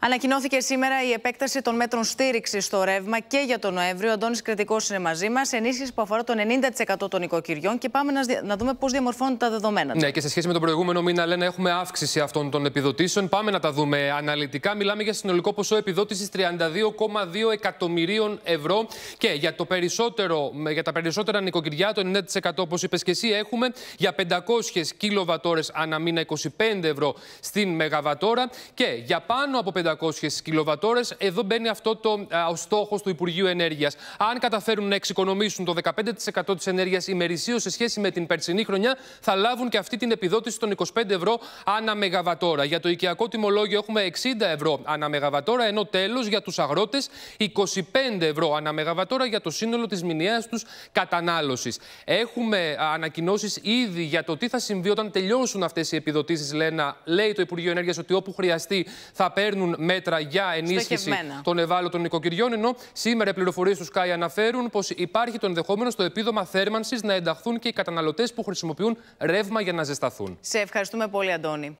Ανακοινώθηκε σήμερα η επέκταση των μέτρων στήριξης στο ρεύμα και για τον Νοέμβριο. Ο Αντώνης Κρετικό είναι μαζί μας. Ενίσχυση που αφορά το 90% των οικοκυριών. Και πάμε να δούμε πώς διαμορφώνονται τα δεδομένα. Ναι, και σε σχέση με τον προηγούμενο μήνα, λένε έχουμε αύξηση αυτών των επιδοτήσεων. Πάμε να τα δούμε αναλυτικά. Μιλάμε για συνολικό ποσό επιδότησης 32,2 εκατομμυρίων ευρώ. Και για, το περισσότερο, για τα περισσότερα νοικοκυριά, το 90% όπως είπες και εσύ, έχουμε για 500 κιλοβατόρες ανά μήνα 25 ευρώ στην Μεγαβατόρα. Και για πάνω από κιλοβατόρες. Εδώ μπαίνει αυτό το, ο στόχος του Υπουργείου Ενέργειας. Αν καταφέρουν να εξοικονομήσουν το 15% της ενέργειας ημερησίως σε σχέση με την περσινή χρονιά, θα λάβουν και αυτή την επιδότηση των 25 ευρώ ανά μεγαβατόρα. Για το οικιακό τιμολόγιο έχουμε 60 ευρώ ανά μεγαβατόρα, ενώ τέλος για τους αγρότες 25 ευρώ ανά μεγαβατόρα για το σύνολο της μηνιαίας τους κατανάλωσης. Έχουμε ανακοινώσεις ήδη για το τι θα συμβεί όταν τελειώσουν αυτές οι επιδοτήσεις, λέει το Υπουργείο Ενέργειας, ότι όπου χρειαστεί θα παίρνουν μέτρα για ενίσχυση των ευάλωτων νοικοκυριών. Ενώ σήμερα οι πληροφορίες του ΣΚΑΙ αναφέρουν πως υπάρχει το ενδεχόμενο στο επίδομα θέρμανσης να ενταχθούν και οι καταναλωτές που χρησιμοποιούν ρεύμα για να ζεσταθούν. Σε ευχαριστούμε πολύ, Αντώνη.